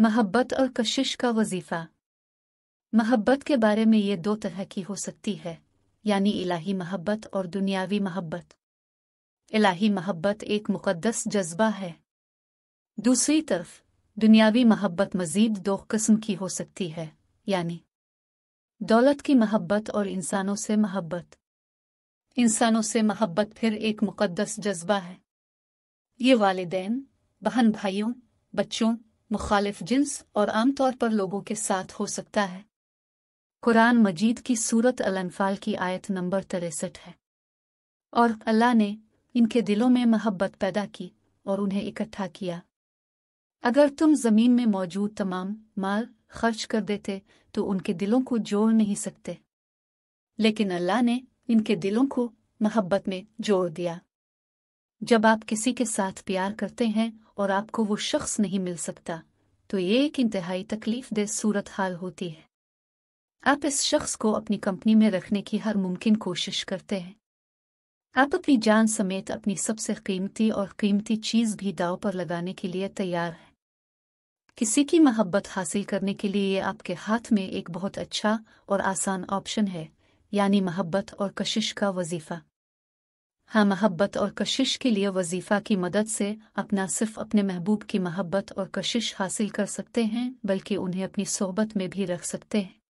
महब्बत और कशिश का वजीफा महब्बत के बारे में ये दो तरह की हो सकती है यानी इलाही महब्बत और दुनियावी महब्बत इलाही महब्बत एक मुकदस जज्बा है दूसरी तरफ दुनियावी महब्बत मजीद दो कस्म की हो सकती है यानी दौलत की महब्बत और इंसानों से महब्बत इंसानों से महब्बत फिर एक मुकद्दस जज्बा है ये वालदेन बहन भाइयों बच्चों मुखालिफ जिन्स और आमतौर पर लोगों के साथ हो सकता है कुरान मजीद की सूरत अलनफाल की आयत नंबर तिरसठ है और अल्लाह ने इनके दिलों में मोहब्बत पैदा की और उन्हें इकट्ठा किया अगर तुम जमीन में मौजूद तमाम माल खर्च कर देते तो उनके दिलों को जोड़ नहीं सकते लेकिन अल्लाह ने इनके दिलों को मोहब्बत में जोड़ दिया जब आप किसी के साथ प्यार करते हैं और आपको वो शख्स नहीं मिल सकता तो ये एक इंतहाई तकलीफ दे सूरत हाल होती है आप इस शख्स को अपनी कंपनी में रखने की हर मुमकिन कोशिश करते हैं आप अपनी जान समेत अपनी सबसे कीमती और कीमती चीज भी दाव पर लगाने के लिए तैयार हैं किसी की मोहब्बत हासिल करने के लिए ये आपके हाथ में एक बहुत अच्छा और आसान ऑप्शन है यानी मोहब्बत और कशिश का वजीफा हाँ महब्बत और कशिश के लिए वजीफ़ा की मदद से आप न सिर्फ अपने महबूब की महब्बत और कशिश हासिल कर सकते हैं बल्कि उन्हें अपनी सोहबत में भी रख सकते हैं